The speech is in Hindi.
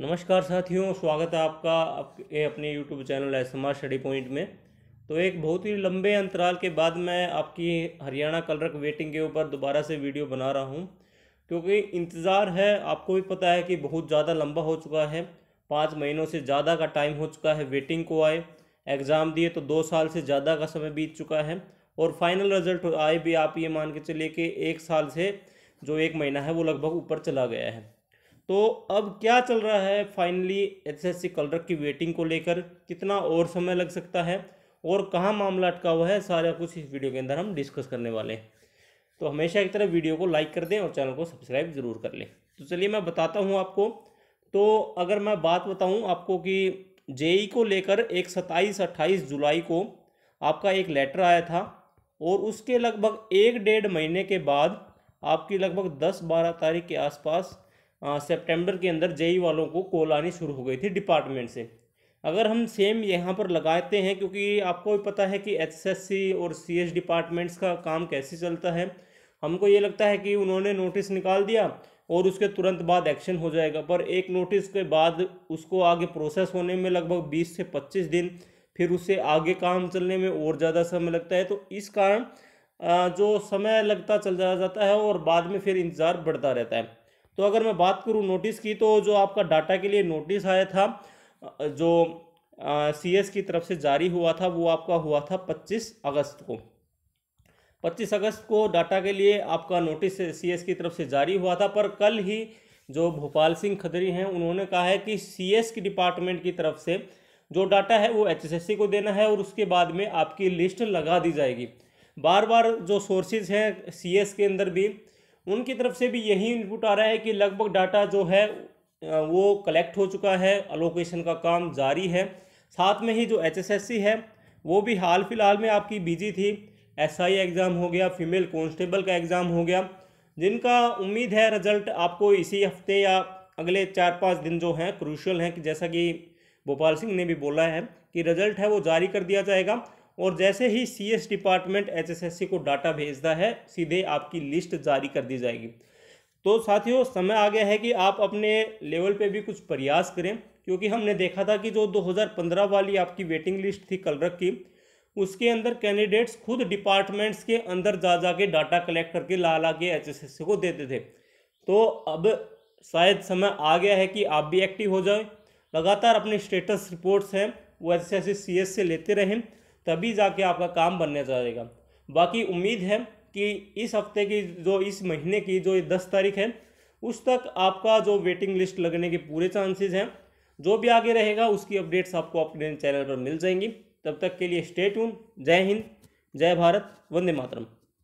नमस्कार साथियों स्वागत है आपका आपके अपने YouTube channel S M study point में तो एक बहुत ही लंबे अंतराल के बाद मैं आपकी हरियाणा कलरक वेटिंग के ऊपर दोबारा से वीडियो बना रहा हूँ क्योंकि इंतज़ार है आपको भी पता है कि बहुत ज़्यादा लंबा हो चुका है पाँच महीनों से ज़्यादा का टाइम हो चुका है वेटिंग को आए एग्ज़ाम दिए तो दो साल से ज़्यादा का समय बीत चुका है और फाइनल रिजल्ट आए भी आप ये मान के चलिए कि एक साल से जो एक महीना है वो लगभग ऊपर चला गया है तो अब क्या चल रहा है फाइनली एचएससी कलर की वेटिंग को लेकर कितना और समय लग सकता है और कहाँ मामला अटका हुआ है सारा कुछ इस वीडियो के अंदर हम डिस्कस करने वाले हैं तो हमेशा की तरह वीडियो को लाइक कर दें और चैनल को सब्सक्राइब ज़रूर कर लें तो चलिए मैं बताता हूँ आपको तो अगर मैं बात बताऊँ आपको कि जेई को लेकर एक सत्ताईस अट्ठाईस जुलाई को आपका एक लेटर आया था और उसके लगभग एक डेढ़ महीने के बाद आपकी लगभग दस बारह तारीख के आसपास सितंबर के अंदर जेई वालों को कॉल आनी शुरू हो गई थी डिपार्टमेंट से अगर हम सेम यहाँ पर लगाते हैं क्योंकि आपको भी पता है कि एसएससी और सीएस डिपार्टमेंट्स का काम कैसे चलता है हमको ये लगता है कि उन्होंने नोटिस निकाल दिया और उसके तुरंत बाद एक्शन हो जाएगा पर एक नोटिस के बाद उसको आगे प्रोसेस होने में लगभग 20 से 25 दिन फिर उससे आगे काम चलने में और ज़्यादा समय लगता है तो इस कारण जो समय लगता चल जाता है और बाद में फिर इंतज़ार बढ़ता रहता है तो अगर मैं बात करूँ नोटिस की तो जो आपका डाटा के लिए नोटिस आया था जो सी एस की तरफ से जारी हुआ था वो आपका हुआ था पच्चीस अगस्त को पच्चीस अगस्त को डाटा के लिए आपका नोटिस सी एस की तरफ से जारी हुआ था पर कल ही जो भोपाल सिंह खदरी हैं उन्होंने कहा है कि सी एस की डिपार्टमेंट की तरफ से जो डाटा है वो एच एस एस सी को देना है और उसके बाद में आपकी लिस्ट लगा दी जाएगी बार बार जो सोर्सेज हैं सी एस के अंदर भी उनकी तरफ से भी यही इनपुट आ रहा है कि लगभग डाटा जो है वो कलेक्ट हो चुका है अलोकेशन का काम जारी है साथ में ही जो एच है वो भी हाल फिलहाल में आपकी बिजी थी एस एग्ज़ाम हो गया फीमेल कॉन्स्टेबल का एग्ज़ाम हो गया जिनका उम्मीद है रिजल्ट आपको इसी हफ्ते या अगले चार पाँच दिन जो हैं क्रूशल हैं कि जैसा कि भोपाल सिंह ने भी बोला है कि रिजल्ट है वो जारी कर दिया जाएगा और जैसे ही C S department H S S C को डाटा भेजता है सीधे आपकी लिस्ट जारी कर दी जाएगी तो साथियों समय आ गया है कि आप अपने लेवल पे भी कुछ प्रयास करें क्योंकि हमने देखा था कि जो 2015 वाली आपकी वेटिंग लिस्ट थी कलरक की उसके अंदर कैंडिडेट्स खुद डिपार्टमेंट्स के अंदर जा जा के डाटा कलेक्ट करके ला ला के एच एस एस सी को देते थे तो अब शायद समय आ गया है कि आप भी एक्टिव हो जाए लगातार अपने स्टेटस रिपोर्ट्स हैं वो एच एस से लेते रहें तभी जाके आपका काम बनने जाएगा बाकी उम्मीद है कि इस हफ्ते की जो इस महीने की जो दस तारीख है उस तक आपका जो वेटिंग लिस्ट लगने के पूरे चांसेस हैं जो भी आगे रहेगा उसकी अपडेट्स आपको अपने चैनल पर मिल जाएंगी तब तक के लिए स्टेट जय हिंद जय भारत वंदे मातरम